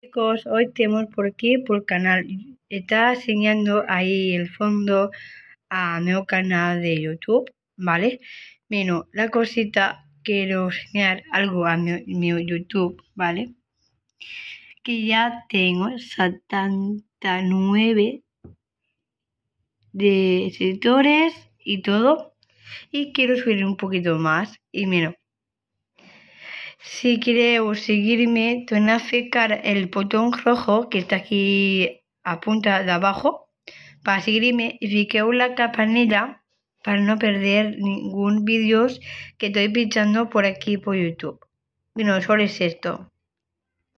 chicos, hoy tenemos por aquí por el canal. Está enseñando ahí el fondo a mi canal de YouTube, ¿vale? Menos la cosita quiero enseñar algo a mi, YouTube, ¿vale? Que ya tengo 79 de escritores y todo. Y quiero subir un poquito más. Y menos si quieres seguirme, tienes que el botón rojo que está aquí a punta de abajo para seguirme y fiqueu la campanita para no perder ningún vídeo que estoy pinchando por aquí por YouTube. Bueno, solo es esto.